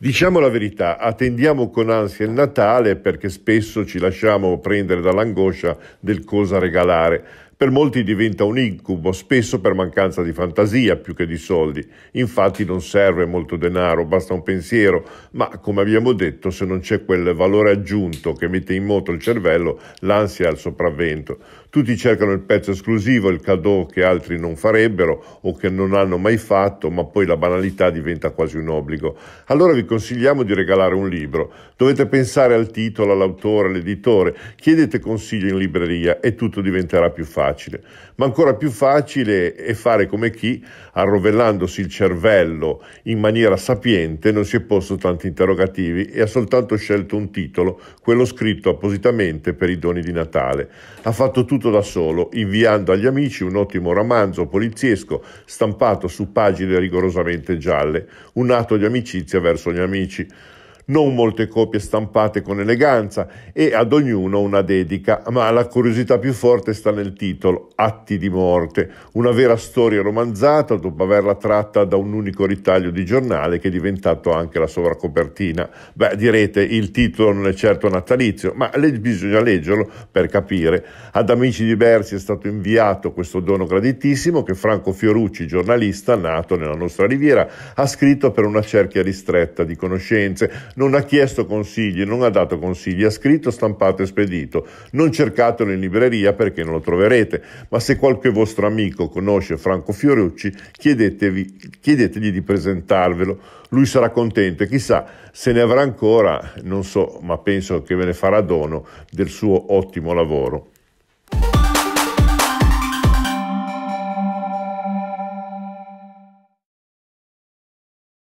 Diciamo la verità, attendiamo con ansia il Natale perché spesso ci lasciamo prendere dall'angoscia del cosa regalare. Per molti diventa un incubo, spesso per mancanza di fantasia più che di soldi. Infatti non serve molto denaro, basta un pensiero, ma come abbiamo detto, se non c'è quel valore aggiunto che mette in moto il cervello, l'ansia è al sopravvento. Tutti cercano il pezzo esclusivo, il cadeau che altri non farebbero o che non hanno mai fatto, ma poi la banalità diventa quasi un obbligo. Allora vi consigliamo di regalare un libro. Dovete pensare al titolo, all'autore, all'editore. Chiedete consigli in libreria e tutto diventerà più facile facile, ma ancora più facile è fare come chi, arrovellandosi il cervello in maniera sapiente, non si è posto tanti interrogativi e ha soltanto scelto un titolo, quello scritto appositamente per i doni di Natale. Ha fatto tutto da solo, inviando agli amici un ottimo romanzo poliziesco stampato su pagine rigorosamente gialle, un atto di amicizia verso gli amici non molte copie stampate con eleganza e ad ognuno una dedica, ma la curiosità più forte sta nel titolo, Atti di morte, una vera storia romanzata dopo averla tratta da un unico ritaglio di giornale che è diventato anche la sovracopertina. Beh, direte, il titolo non è certo natalizio, ma le- bisogna leggerlo per capire. Ad amici di Bersi è stato inviato questo dono graditissimo che Franco Fiorucci, giornalista nato nella nostra riviera, ha scritto per una cerchia ristretta di conoscenze, non ha chiesto consigli, non ha dato consigli, ha scritto, stampato e spedito. Non cercatelo in libreria perché non lo troverete, ma se qualche vostro amico conosce Franco Fiorucci, chiedetegli di presentarvelo. Lui sarà contento e chissà se ne avrà ancora, non so, ma penso che ve ne farà dono del suo ottimo lavoro.